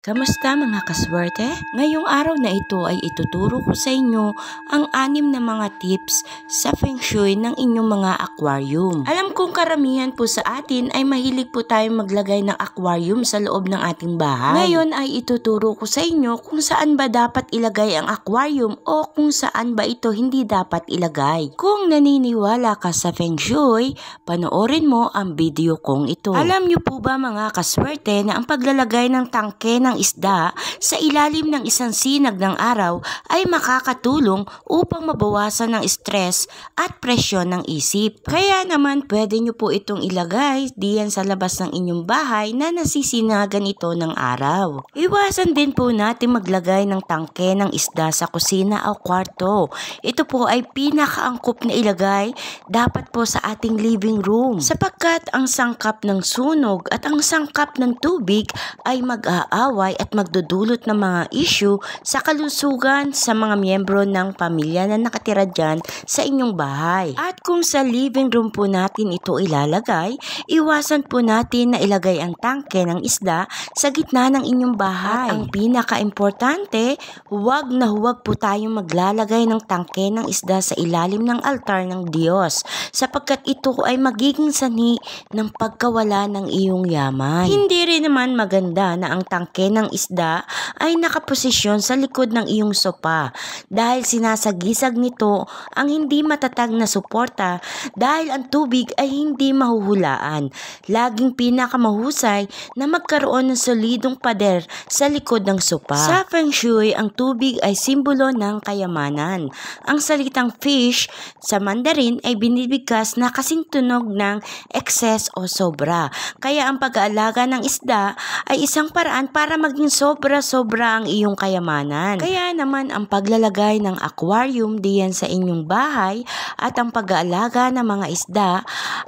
Kamusta mga kaswerte? Ngayong araw na ito ay ituturo ko sa inyo ang anim na mga tips sa Feng Shui ng inyong mga aquarium. Alam kong karamihan po sa atin ay mahilig po tayong maglagay ng aquarium sa loob ng ating bahay. Ngayon ay ituturo ko sa inyo kung saan ba dapat ilagay ang aquarium o kung saan ba ito hindi dapat ilagay. Kung naniniwala ka sa Feng Shui, panoorin mo ang video kong ito. Alam niyo po ba mga kaswerte na ang paglalagay ng tangke ng ng isda sa ilalim ng isang sinag ng araw ay makakatulong upang mabawasan ng stress at presyon ng isip. Kaya naman pwede nyo po itong ilagay diyan sa labas ng inyong bahay na nasisinagan ito ng araw. Iwasan din po natin maglagay ng tangke ng isda sa kusina o kwarto. Ito po ay pinakaangkop na ilagay dapat po sa ating living room sapagkat ang sangkap ng sunog at ang sangkap ng tubig ay mag-aawa away at magdudulot ng mga issue sa kalusugan sa mga miyembro ng pamilya na nakatira dyan sa inyong bahay. At kung sa living room po natin ito ilalagay, iwasan po natin na ilagay ang tangke ng isda sa gitna ng inyong bahay. At ang pinaka-importante, huwag na huwag po tayong maglalagay ng tangke ng isda sa ilalim ng altar ng Diyos sapagkat ito ay magiging sani ng pagkawala ng iyong yaman. Hindi rin naman maganda na ang tangke kulay ng isda ay nakaposisyon sa likod ng iyong sopa dahil sinasagisag nito ang hindi matatag na suporta dahil ang tubig ay hindi mahuhulaan. Laging pinakamahusay na magkaroon ng solidong pader sa likod ng sopa. Sa Feng Shui, ang tubig ay simbolo ng kayamanan. Ang salitang fish sa Mandarin ay binibigkas na kasing tunog ng excess o sobra. Kaya ang pag-aalaga ng isda ay isang paraan para maging sobra-sobra ang iyong kayamanan. Kaya naman ang paglalagay ng aquarium diyan sa inyong bahay at ang pag-aalaga ng mga isda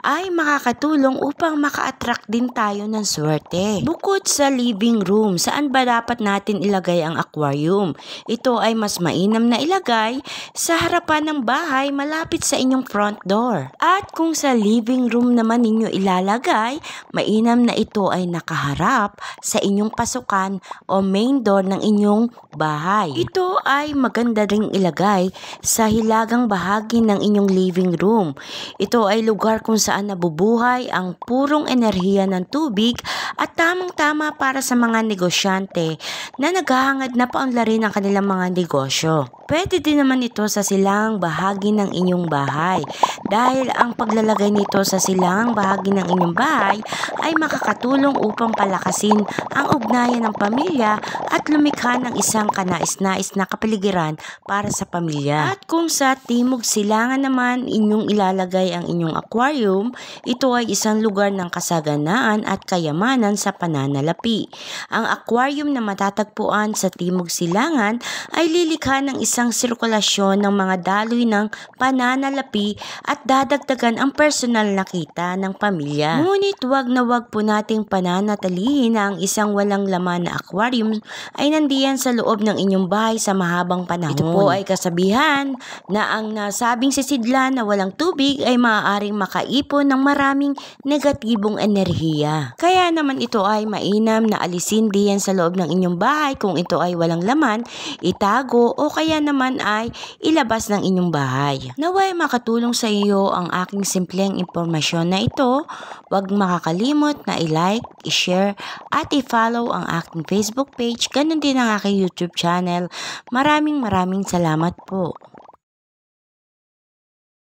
ay makakatulong upang maka-attract din tayo ng swerte. Bukod sa living room, saan ba dapat natin ilagay ang aquarium? Ito ay mas mainam na ilagay sa harapan ng bahay malapit sa inyong front door. At kung sa living room naman ninyo ilalagay, mainam na ito ay nakaharap sa inyong pasukan harapan o main door ng inyong bahay. Ito ay maganda ring ilagay sa hilagang bahagi ng inyong living room. Ito ay lugar kung saan nabubuhay ang purong enerhiya ng tubig at tamang-tama para sa mga negosyante na naghahangad na paunlarin ang kanilang mga negosyo. Pwede din naman ito sa silang bahagi ng inyong bahay dahil ang paglalagay nito sa silang bahagi ng inyong bahay ay makakatulong upang palakasin ang ugnayan ng pamilya at lumikha ng isang kanais-nais na kapaligiran para sa pamilya. At kung sa timog silangan naman inyong ilalagay ang inyong aquarium, ito ay isang lugar ng kasaganaan at kayamanan kasalanan sa pananalapi. Ang aquarium na matatagpuan sa Timog Silangan ay lilikha ng isang sirkulasyon ng mga daloy ng pananalapi at dadagdagan ang personal na kita ng pamilya. Ngunit wag na wag po nating pananatalihin na ang isang walang laman na aquarium ay nandiyan sa loob ng inyong bahay sa mahabang panahon. Ito po ay kasabihan na ang nasabing sisidlan na walang tubig ay maaaring makaipon ng maraming negatibong enerhiya. Kaya naman laman ito ay mainam na alisin diyan sa loob ng inyong bahay kung ito ay walang laman, itago o kaya naman ay ilabas ng inyong bahay. Naway makatulong sa iyo ang aking simpleng impormasyon na ito. Huwag makakalimot na i-like, i-share at i-follow ang aking Facebook page. Ganon din ang aking YouTube channel. Maraming maraming salamat po.